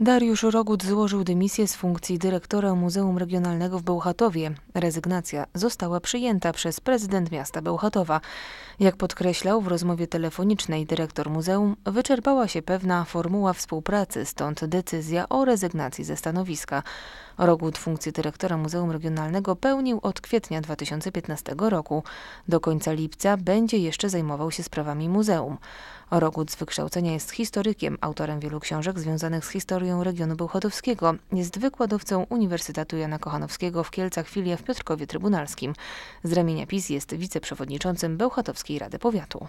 Dariusz Rogut złożył dymisję z funkcji dyrektora Muzeum Regionalnego w Bełchatowie. Rezygnacja została przyjęta przez prezydent miasta Bełchatowa. Jak podkreślał w rozmowie telefonicznej dyrektor muzeum, wyczerpała się pewna formuła współpracy, stąd decyzja o rezygnacji ze stanowiska. Rogut funkcję dyrektora Muzeum Regionalnego pełnił od kwietnia 2015 roku. Do końca lipca będzie jeszcze zajmował się sprawami muzeum. Rogut z wykształcenia jest historykiem, autorem wielu książek związanych z historią regionu bełchatowskiego. Jest wykładowcą Uniwersytetu Jana Kochanowskiego w Kielcach filia w Piotrkowie Trybunalskim. Z ramienia PiS jest wiceprzewodniczącym Bełchatowskiej Rady Powiatu.